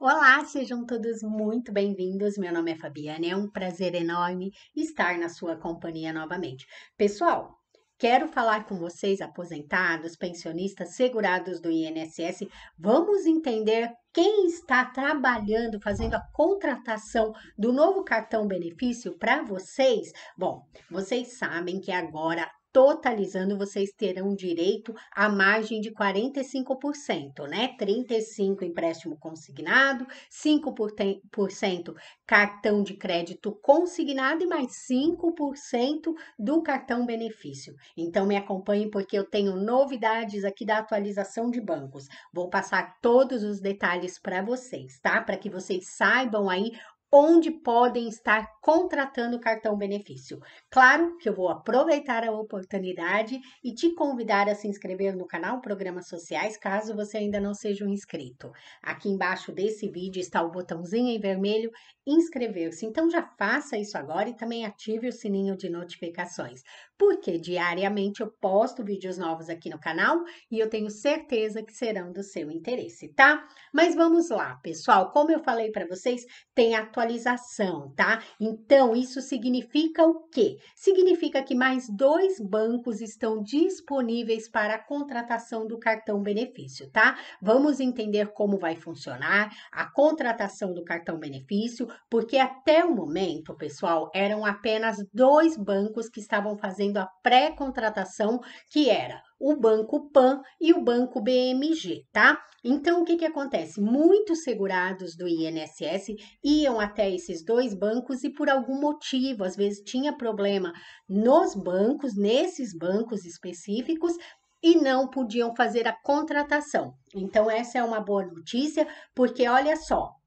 Olá, sejam todos muito bem-vindos. Meu nome é Fabiana, é um prazer enorme estar na sua companhia novamente. Pessoal, Quero falar com vocês, aposentados, pensionistas, segurados do INSS. Vamos entender quem está trabalhando, fazendo a contratação do novo cartão benefício para vocês. Bom, vocês sabem que agora totalizando, vocês terão direito à margem de 45%, né? 35% empréstimo consignado, 5% cartão de crédito consignado e mais 5% do cartão benefício. Então, me acompanhe porque eu tenho novidades aqui da atualização de bancos. Vou passar todos os detalhes para vocês, tá? Para que vocês saibam aí onde podem estar contratando cartão benefício. Claro que eu vou aproveitar a oportunidade e te convidar a se inscrever no canal Programas Sociais, caso você ainda não seja um inscrito. Aqui embaixo desse vídeo está o botãozinho em vermelho inscrever-se. Então já faça isso agora e também ative o sininho de notificações porque diariamente eu posto vídeos novos aqui no canal e eu tenho certeza que serão do seu interesse, tá? Mas vamos lá, pessoal, como eu falei para vocês, tem atualização, tá? Então, isso significa o quê? Significa que mais dois bancos estão disponíveis para a contratação do cartão benefício, tá? Vamos entender como vai funcionar a contratação do cartão benefício, porque até o momento, pessoal, eram apenas dois bancos que estavam fazendo fazendo a pré-contratação, que era o Banco PAN e o Banco BMG, tá? Então, o que, que acontece? Muitos segurados do INSS iam até esses dois bancos e, por algum motivo, às vezes tinha problema nos bancos, nesses bancos específicos, e não podiam fazer a contratação. Então, essa é uma boa notícia, porque olha só,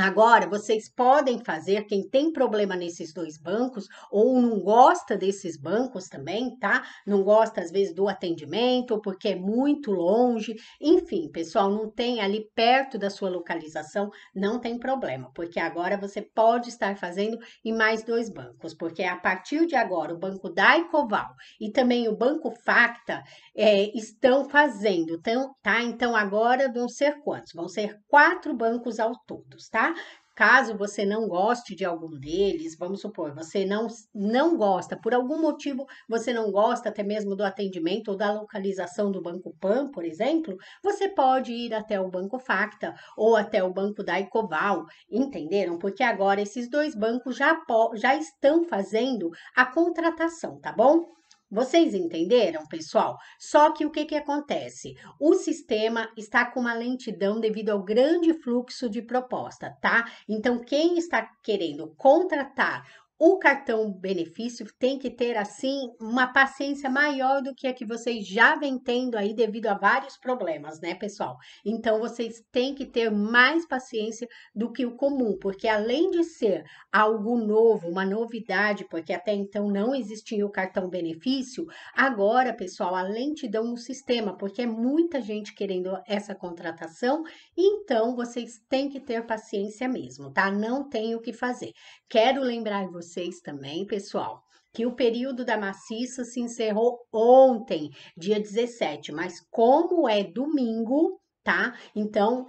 Agora, vocês podem fazer, quem tem problema nesses dois bancos, ou não gosta desses bancos também, tá? Não gosta, às vezes, do atendimento, porque é muito longe. Enfim, pessoal, não tem ali perto da sua localização, não tem problema, porque agora você pode estar fazendo em mais dois bancos, porque a partir de agora, o Banco Daicoval e também o Banco Facta é, estão fazendo, então, tá? Então, agora vão ser quantos? Vão ser quatro bancos ao todo, tá? Tá? Caso você não goste de algum deles, vamos supor, você não, não gosta, por algum motivo você não gosta até mesmo do atendimento ou da localização do Banco PAN, por exemplo, você pode ir até o Banco Facta ou até o Banco da Ecoval, entenderam? Porque agora esses dois bancos já, já estão fazendo a contratação, tá bom? Vocês entenderam, pessoal? Só que o que, que acontece? O sistema está com uma lentidão devido ao grande fluxo de proposta, tá? Então, quem está querendo contratar o cartão benefício tem que ter, assim, uma paciência maior do que a que vocês já vem tendo aí devido a vários problemas, né, pessoal? Então, vocês têm que ter mais paciência do que o comum, porque além de ser algo novo, uma novidade, porque até então não existia o cartão benefício, agora, pessoal, a lentidão no sistema, porque é muita gente querendo essa contratação, então vocês têm que ter paciência mesmo, tá? Não tem o que fazer. Quero lembrar vocês vocês também, pessoal, que o período da maciça se encerrou ontem, dia 17, mas como é domingo, tá? Então,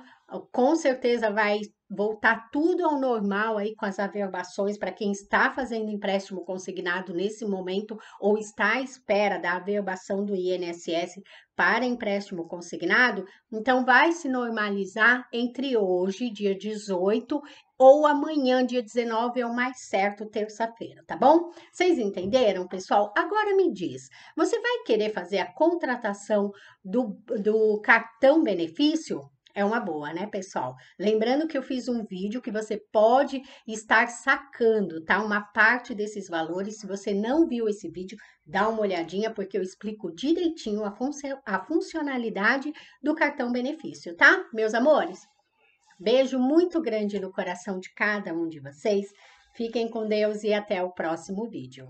com certeza vai voltar tudo ao normal aí com as averbações para quem está fazendo empréstimo consignado nesse momento ou está à espera da averbação do INSS para empréstimo consignado, então vai se normalizar entre hoje, dia 18, ou amanhã, dia 19, é o mais certo, terça-feira, tá bom? Vocês entenderam, pessoal? Agora me diz, você vai querer fazer a contratação do, do cartão benefício? é uma boa, né, pessoal? Lembrando que eu fiz um vídeo que você pode estar sacando, tá? Uma parte desses valores. Se você não viu esse vídeo, dá uma olhadinha, porque eu explico direitinho a, fun a funcionalidade do cartão benefício, tá? Meus amores, beijo muito grande no coração de cada um de vocês. Fiquem com Deus e até o próximo vídeo.